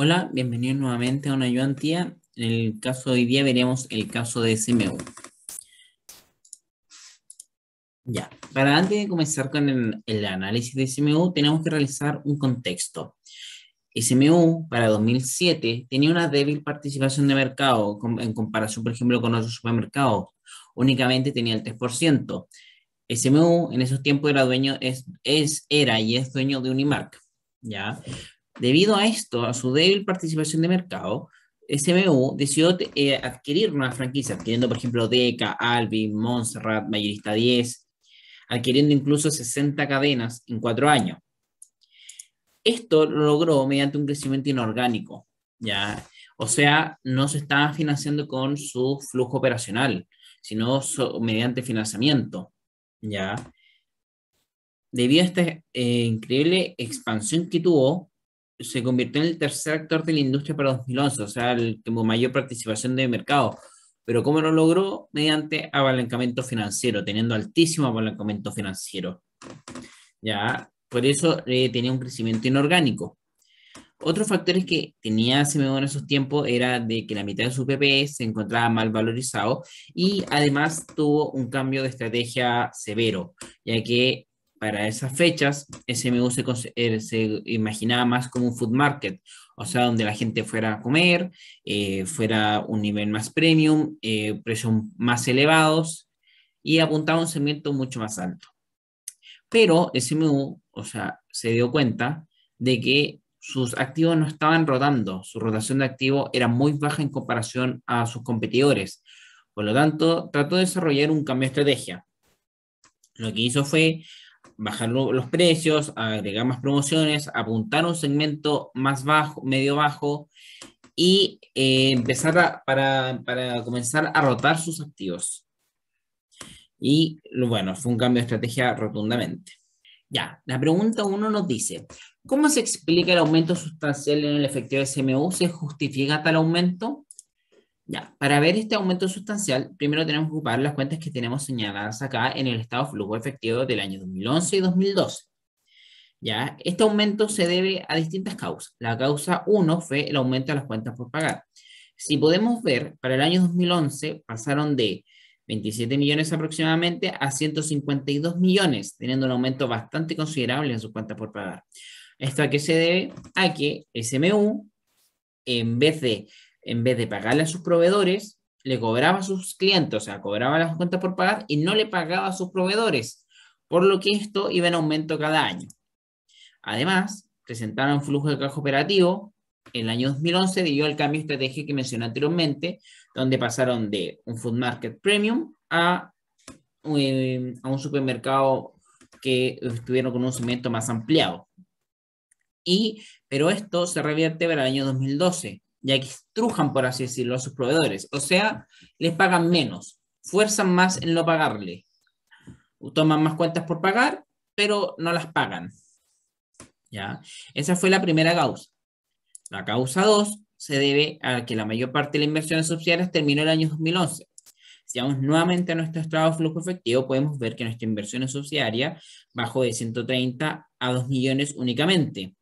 Hola, bienvenidos nuevamente a una ayudantía. En el caso de hoy día veremos el caso de SMU. Ya, para antes de comenzar con el, análisis de SMU, tenemos que realizar un contexto. SMU para 2007 tenía una débil participación de mercado en comparación, por ejemplo, con otros supermercados. Únicamente tenía el 3%. SMU en esos tiempos era dueño, es, era y es dueño de Unimark. ¿ya? Debido a esto, a su débil participación de mercado, SMU decidió eh, adquirir una franquicia, adquiriendo, por ejemplo, Deca, Albi, Montserrat, Mayorista 10, adquiriendo incluso 60 cadenas en cuatro años. Esto lo logró mediante un crecimiento inorgánico, ¿ya? O sea, no se estaba financiando con su flujo operacional, sino mediante financiamiento, ¿ya? Debido a esta eh, increíble expansión que tuvo, se convirtió en el tercer actor de la industria para 2011, o sea, el, como mayor participación de mercado. Pero ¿cómo lo logró? Mediante abalancamiento financiero, teniendo altísimo abalancamiento financiero. Ya, por eso eh, tenía un crecimiento inorgánico. Otros factores que tenía Simeón en esos tiempos era de que la mitad de su PP e se encontraba mal valorizado y además tuvo un cambio de estrategia severo, ya que para esas fechas, SMU se, eh, se, imaginaba más como un food market, o sea, donde la gente fuera a comer, eh, fuera un nivel más premium, eh, precios más elevados y apuntaba a un segmento mucho más alto. Pero SMU o sea, se dio cuenta de que sus activos no estaban rotando, su rotación de activos era muy baja en comparación a sus competidores. Por lo tanto, trató de desarrollar un cambio de estrategia. Lo que hizo fue bajar los precios, agregar más promociones, apuntar a un segmento más bajo, medio bajo y eh, empezar a, para, comenzar a rotar sus activos. Y bueno, fue un cambio de estrategia rotundamente. Ya, la pregunta uno nos dice, ¿cómo se explica el aumento sustancial en el efectivo de SMU? ¿Se justifica tal aumento? para ver este aumento sustancial, primero tenemos que ocupar las cuentas que tenemos señaladas acá en el estado flujo efectivo del año 2011 y 2012. Ya, este aumento se debe a distintas causas. La causa 1 fue el aumento de las cuentas por pagar. Si podemos ver, para el año 2011 pasaron de 27 millones aproximadamente a 152 millones, teniendo un aumento bastante considerable en sus cuentas por pagar. ¿Esto a qué se debe? A que SMU, en vez de en vez de pagarle a sus proveedores, le cobraba a sus clientes, o sea, cobraba las cuentas por pagar y no le pagaba a sus proveedores, por lo que esto iba en aumento cada año. Además, presentaron flujo de caja operativo. En El año 2011 debido al cambio estrategia que mencioné anteriormente, donde pasaron de un food market premium a, em, a un supermercado que estuvieron con un segmento más ampliado. Y, pero esto se revierte para el año 2012, que extrujan, por así decirlo, a sus proveedores. O sea, les pagan menos, fuerzan más en no pagarle. Toman más cuentas por pagar, pero no las pagan. ¿Ya? Esa fue la primera causa. La causa 2 se debe a que la mayor parte de las inversiones subsidiarias terminó el año 2011. Si vamos nuevamente a nuestro estado de flujo efectivo, podemos ver que nuestra inversión subsidiaria bajó de 130 a 2 millones únicamente.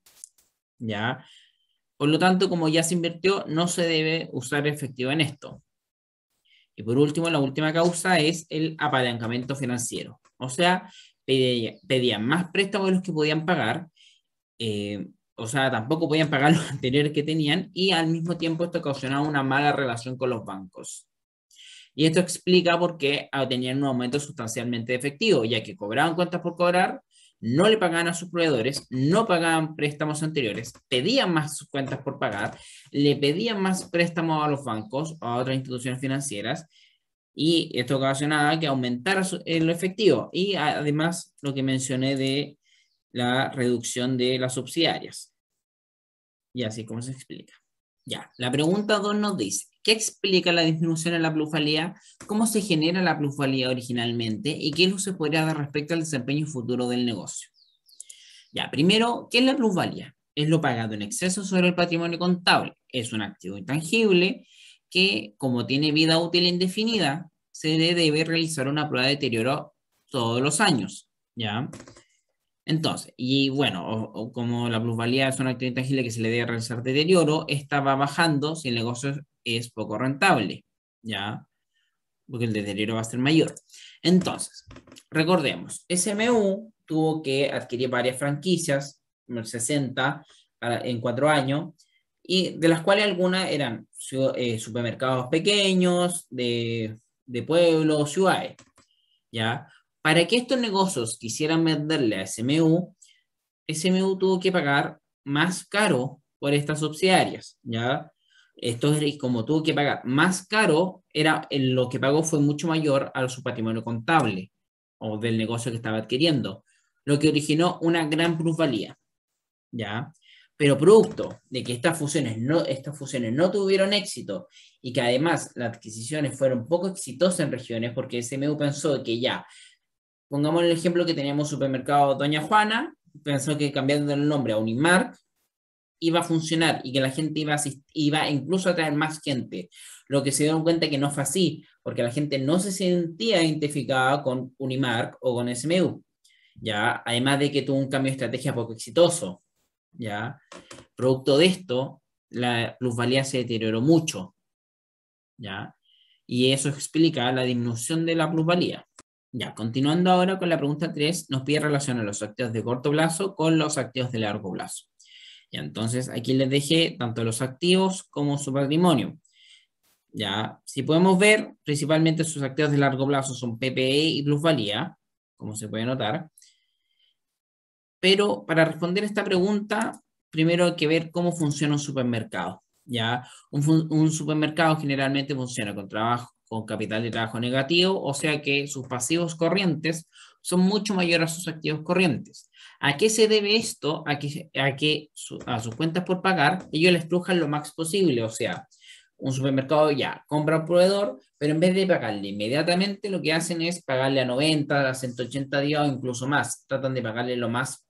¿Ya? Por lo tanto, como ya se invirtió, no se debe usar efectivo en esto. Y por último, la última causa es el apalancamiento financiero. O sea, pedían más préstamos de los que podían pagar, eh, o sea, tampoco podían pagar los anteriores que tenían y al mismo tiempo esto causaba una mala relación con los bancos. Y esto explica por qué tenían un aumento sustancialmente efectivo, ya que cobraban cuentas por cobrar no le pagaban a sus proveedores, no pagaban préstamos anteriores, pedían más sus cuentas por pagar, le pedían más préstamos a los bancos, o a otras instituciones financieras, y esto ocasionaba que aumentara lo efectivo. Y además lo que mencioné de la reducción de las subsidiarias. Y así como se explica. Ya, la pregunta 2 nos dice, qué explica la disminución en la plusvalía, cómo se genera la plusvalía originalmente y qué luz se podría dar respecto al desempeño futuro del negocio. Ya, primero, ¿qué es la plusvalía? Es lo pagado en exceso sobre el patrimonio contable. Es un activo intangible que, como tiene vida útil indefinida, se debe realizar una prueba de deterioro todos los años. ¿Ya? Entonces, y bueno, como la plusvalía es un activo intangible que se le debe realizar deterioro, estaba bajando si el negocio es poco rentable, ¿ya? Porque el deterioro va a ser mayor. Entonces, recordemos, SMU tuvo que adquirir varias franquicias, En 60 en cuatro años, y de las cuales algunas eran eh, supermercados pequeños, de, de pueblos, ciudades, ¿ya? Para que estos negocios quisieran venderle a SMU, SMU tuvo que pagar más caro por estas subsidiarias, ¿ya? esto es como tuvo que pagar más caro, era, lo que pagó fue mucho mayor a su patrimonio contable o del negocio que estaba adquiriendo, lo que originó una gran plusvalía. ¿Ya? Pero producto de que estas fusiones, no, estas fusiones no tuvieron éxito y que además las adquisiciones fueron poco exitosas en regiones porque SMU pensó que ya, pongamos el ejemplo que teníamos supermercado Doña Juana, pensó que cambiando el nombre a Unimark iba a funcionar y que la gente iba incluso a traer más gente. Lo que se dieron cuenta que no fue así, porque la gente no se sentía identificada con Unimark o con SMU, ¿ya? Además de que tuvo un cambio de estrategia poco exitoso, ¿ya? Producto de esto, la plusvalía se deterioró mucho, Y eso explica la disminución de la plusvalía. Ya, continuando ahora con la pregunta 3, nos pide relación a los activos de corto plazo con los activos de largo plazo. Y entonces aquí les dejé tanto los activos como su patrimonio. Ya, si podemos ver, principalmente sus activos de largo plazo son PPE y plusvalía, como se puede notar. Pero para responder esta pregunta, primero hay que ver cómo funciona un supermercado. Ya, un, un supermercado generalmente funciona con trabajo, con capital de trabajo negativo, o sea que sus pasivos corrientes son mucho mayores a sus activos corrientes. ¿A qué se debe esto? A que, a, a sus cuentas por pagar ellos les trujan lo más posible. O sea, un supermercado ya compra un proveedor, pero en vez de pagarle inmediatamente, lo que hacen es pagarle a 90, a 180 días o incluso más. Tratan de pagarle lo más,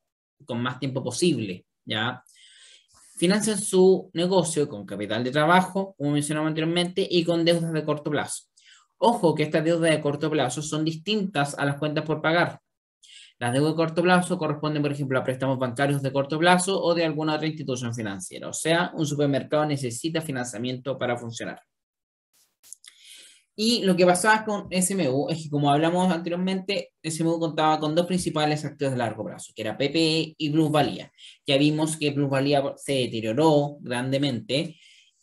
con más tiempo posible. ¿ya? Financian su negocio con capital de trabajo, como mencionaba anteriormente, y con deudas de corto plazo. Ojo que estas deudas de corto plazo son distintas a las cuentas por pagar. Las deudas de corto plazo corresponden, por ejemplo, a préstamos bancarios de corto plazo o de alguna otra institución financiera. O sea, un supermercado necesita financiamiento para funcionar. Y lo que pasaba con SMU es que, como hablamos anteriormente, SMU contaba con dos principales activos de largo plazo, que era PPE y plusvalía. Ya vimos que plusvalía se deterioró grandemente.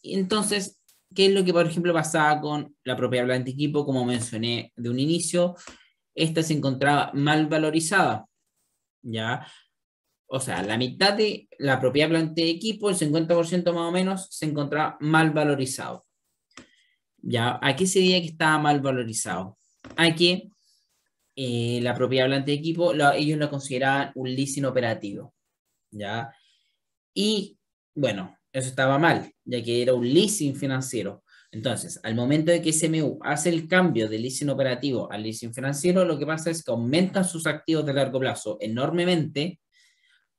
Entonces, ¿Qué es lo que, por ejemplo, pasaba con la propiedad de equipo? Como mencioné de un inicio, esta se encontraba mal valorizada. ¿ya? O sea, la mitad de la propiedad de equipo, el 50% más o menos, se encontraba mal valorizado. ¿ya? ¿A qué se diría que estaba mal valorizado? aquí eh, la propiedad hablante de equipo, ellos la consideraban un leasing operativo. Y bueno, eso estaba mal ya que era un leasing financiero. Entonces, al momento de que SMU hace el cambio de leasing operativo al leasing financiero, lo que pasa es que aumentan sus activos de largo plazo enormemente,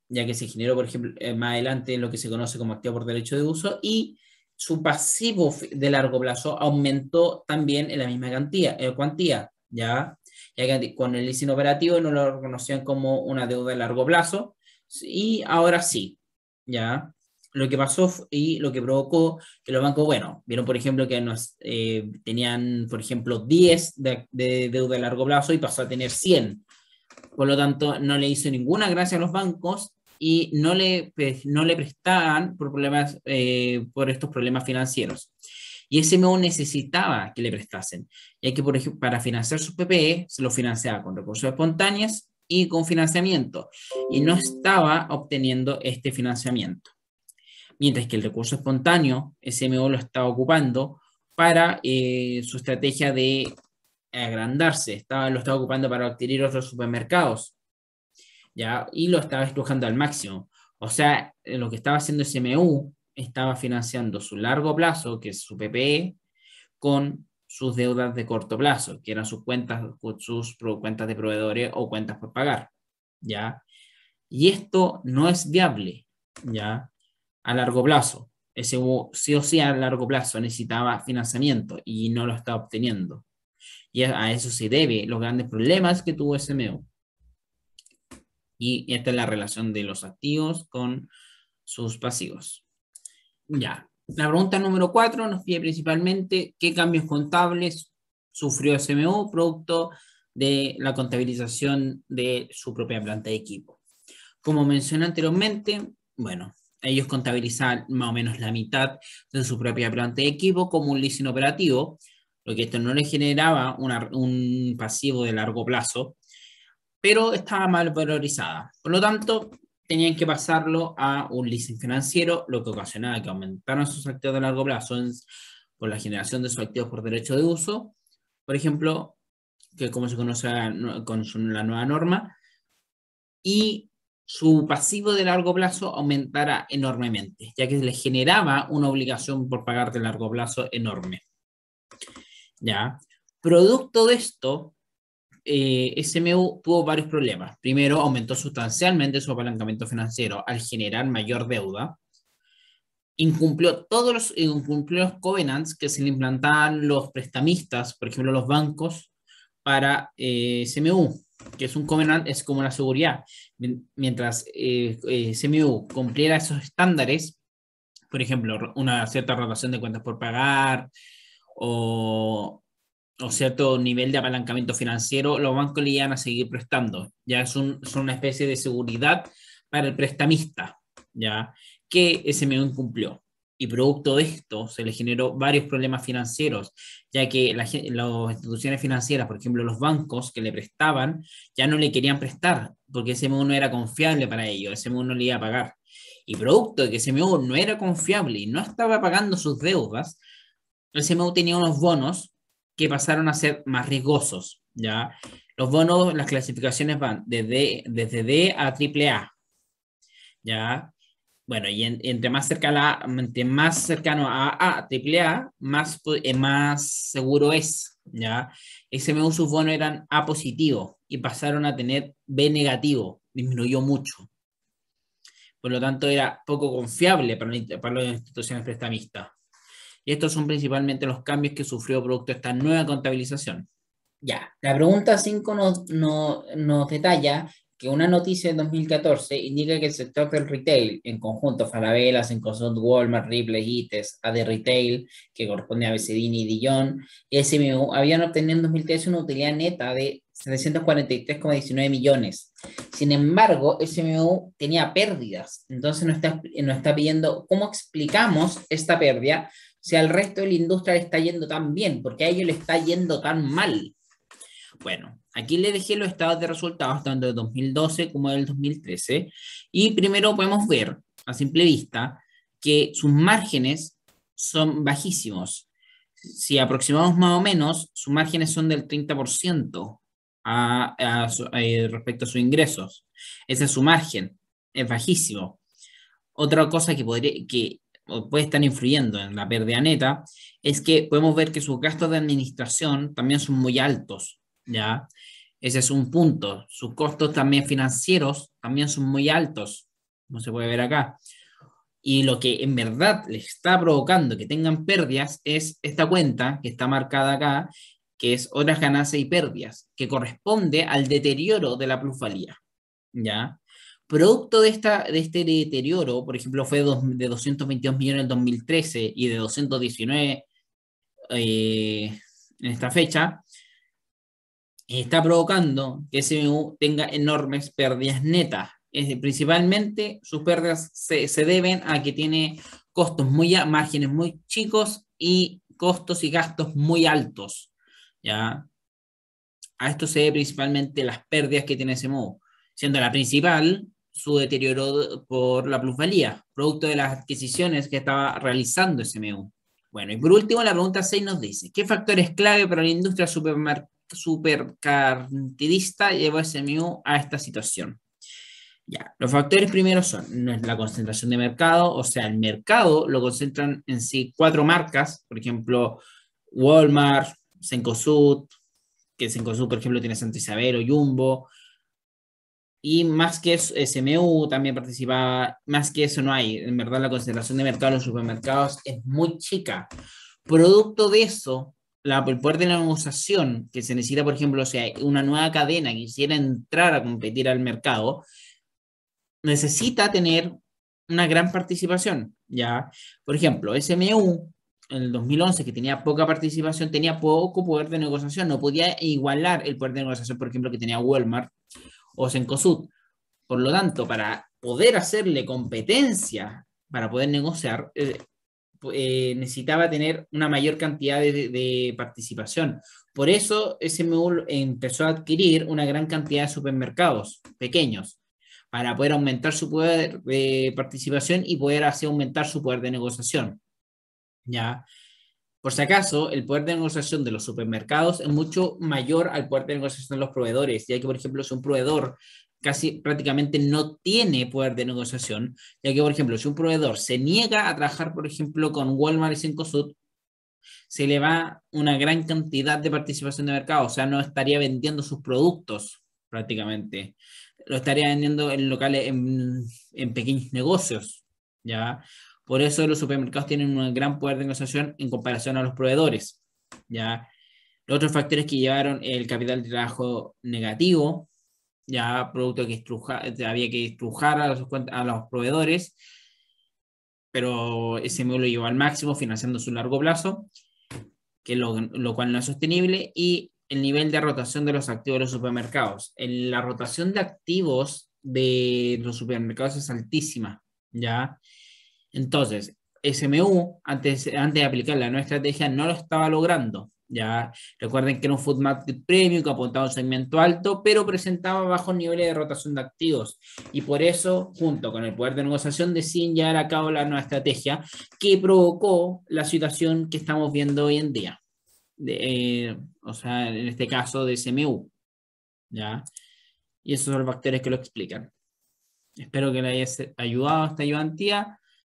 ya que se generó, por ejemplo, eh, más adelante lo que se conoce como activo por derecho de uso, y su pasivo de largo plazo aumentó también en la misma cantidad, eh, cuantía, ¿ya? ya que con el leasing operativo no lo reconocían como una deuda de largo plazo, y ahora sí, ¿ya? lo que pasó y lo que provocó que los bancos, bueno, vieron por ejemplo que nos, eh, tenían, por ejemplo, 10 de, deuda a largo plazo y pasó a tener 100. Por lo tanto, no le hizo ninguna gracia a los bancos y no le, no le prestaban por, problemas, eh, por estos problemas financieros. Y SMU necesitaba que le prestasen, ya que por ejemplo, para financiar sus PPE se lo financiaba con recursos espontáneos y con financiamiento, y no estaba obteniendo este financiamiento mientras que el recurso espontáneo, SMU lo estaba ocupando para eh, su estrategia de agrandarse, estaba, lo estaba ocupando para adquirir otros supermercados, ¿ya? y lo estaba estrujando al máximo. O sea, eh, lo que estaba haciendo SMU estaba financiando su largo plazo, que es su PPE, con sus deudas de corto plazo, que eran sus cuentas, sus cuentas de proveedores o cuentas por pagar, ¿ya? Y esto no es viable, ¿ya? a largo plazo. Ese sí o sí a largo plazo necesitaba financiamiento y no lo está obteniendo. Y a eso se debe los grandes problemas que tuvo SMU. E y esta es la relación de los activos con sus pasivos. Ya. La pregunta número cuatro nos pide principalmente qué cambios contables sufrió SMU e producto de la contabilización de su propia planta de equipo. Como mencioné anteriormente, bueno, ellos contabilizan más o menos la mitad de su propia planta de equipo como un leasing operativo, lo que esto no le generaba un pasivo de largo plazo, pero estaba mal valorizada. Por lo tanto, tenían que pasarlo a un leasing financiero, lo que ocasionaba que aumentaran sus activos de largo plazo por la generación de sus activos por derecho de uso, por ejemplo, que como se conoce con la nueva norma, y su pasivo de largo plazo aumentara enormemente, ya que le generaba una obligación por pagar de largo plazo enorme. ¿Ya? Producto de esto, eh, SMU tuvo varios problemas. Primero, aumentó sustancialmente su apalancamiento financiero al generar mayor deuda. Incumplió todos los, incumplió covenants que se le implantaban los prestamistas, por ejemplo, los bancos, para eh, SMU que es un Covenant, es como la seguridad. Mientras eh, eh cumpliera esos estándares, por ejemplo, una cierta rotación de cuentas por pagar o, cierto nivel de apalancamiento financiero, los bancos le iban a seguir prestando. Ya es son una especie de seguridad para el prestamista, ya que SMU incumplió y producto de esto se le generó varios problemas financieros, ya que las instituciones financieras, por ejemplo los bancos que le prestaban, ya no le querían prestar porque ese MU no era confiable para ellos, ese MU no le iba a pagar. Y producto de que ese no era confiable y no estaba pagando sus deudas, el MU tenía unos bonos que pasaron a ser más riesgosos. ¿ya? Los bonos, las clasificaciones van desde, desde D a AAA. ¿ya? Bueno, y entre más cerca la, entre más cercano a, a AAA, más, eh, más seguro es, ¿ya? SMU sus bonos eran A positivo y pasaron a tener B negativo, disminuyó mucho. Por lo tanto, era poco confiable para, para las instituciones prestamistas. Y estos son principalmente los cambios que sufrió producto de esta nueva contabilización. Ya, la pregunta 5 nos, nos, detalla que una noticia de 2014 indica que el sector del retail, en conjunto en Cencosud, Walmart, Ripley, ITES, AD Retail, que corresponde a Becedini y Dillon, y SMU, habían obtenido en 2013 una utilidad neta de 743,19 millones. Sin embargo, SMU tenía pérdidas, entonces nos está, nos está pidiendo cómo explicamos esta pérdida si al resto de la industria le está yendo tan bien, porque a ellos le está yendo tan mal. Bueno, Aquí le dejé los estados de resultados tanto del 2012 como del 2013. Y primero podemos ver, a simple vista, que sus márgenes son bajísimos. Si aproximamos más o menos, sus márgenes son del 30% eh, respecto a sus ingresos. Ese es su margen, es bajísimo. Otra cosa que, que puede estar influyendo en la pérdida neta es que podemos ver que sus gastos de administración también son muy altos, ¿ya? Ese es un punto. Sus costos también financieros también son muy altos, como se puede ver acá. Y lo que en verdad les está provocando que tengan pérdidas es esta cuenta que está marcada acá, que es otras ganancias y pérdidas, que corresponde al deterioro de la plusvalía. ¿Ya? Producto de, esta, de este deterioro, por ejemplo, fue de 222 millones en 2013 y de 219 eh, en esta fecha, está provocando que SMU tenga enormes pérdidas netas. principalmente sus pérdidas se, deben a que tiene costos muy márgenes muy chicos y costos y gastos muy altos. ¿ya? A esto se debe principalmente las pérdidas que tiene SMU. siendo la principal su deterioro por la plusvalía, producto de las adquisiciones que estaba realizando SMU. Bueno, y por último, la pregunta 6 nos dice, ¿qué factores clave para la industria supermercado Supercartidista llevó a SMU a esta situación? Ya, los factores primeros son la concentración de mercado, o sea, el mercado lo concentran en sí cuatro marcas, por ejemplo, Walmart, Sencosud, que Sencosud, por ejemplo, tiene Santa Isabel Jumbo, y más que eso, SMU también participaba, más que eso no hay, en verdad la concentración de mercado en los supermercados es muy chica. Producto de eso, la, el poder de negociación que se necesita, por ejemplo, o sea, una nueva cadena que quisiera entrar a competir al mercado, necesita tener una gran participación, ¿ya? Por ejemplo, SMU en el 2011, que tenía poca participación, tenía poco poder de negociación, no podía igualar el poder de negociación, por ejemplo, que tenía Walmart o Sencosud. Por lo tanto, para poder hacerle competencia, para poder negociar, eh, eh, necesitaba tener una mayor cantidad de, participación. Por eso SMU empezó a adquirir una gran cantidad de supermercados pequeños para poder aumentar su poder de participación y poder así aumentar su poder de negociación. ¿Ya? Por si acaso, el poder de negociación de los supermercados es mucho mayor al poder de negociación de los proveedores, ya que, por ejemplo, es un proveedor casi prácticamente no tiene poder de negociación, ya que, por ejemplo, si un proveedor se niega a trabajar, por ejemplo, con Walmart y Cencosud, se le va una gran cantidad de participación de mercado, o sea, no estaría vendiendo sus productos prácticamente, lo estaría vendiendo en locales, en, en pequeños negocios, ¿ya? Por eso los supermercados tienen un gran poder de negociación en comparación a los proveedores, ¿ya? Los otros factores que llevaron el capital de trabajo negativo ya producto que eh, había que estrujar a los, proveedores, pero SMU lo llevó al máximo financiando su largo plazo, que lo, cual no es sostenible, y el nivel de rotación de los activos de los supermercados. la rotación de activos de los supermercados es altísima, ¿ya? Entonces, SMU, antes, antes de aplicar la nueva estrategia, no lo estaba logrando. Ya recuerden que era un food market premium que apuntaba a un segmento alto, pero presentaba bajos niveles de rotación de activos. Y por eso, junto con el poder de negociación, deciden llevar a cabo la nueva estrategia que provocó la situación que estamos viendo hoy en día. Eh, o sea, en este caso de CMU. ¿Ya? Y esos son los factores que lo explican. Espero que les haya ayudado esta ayudantía.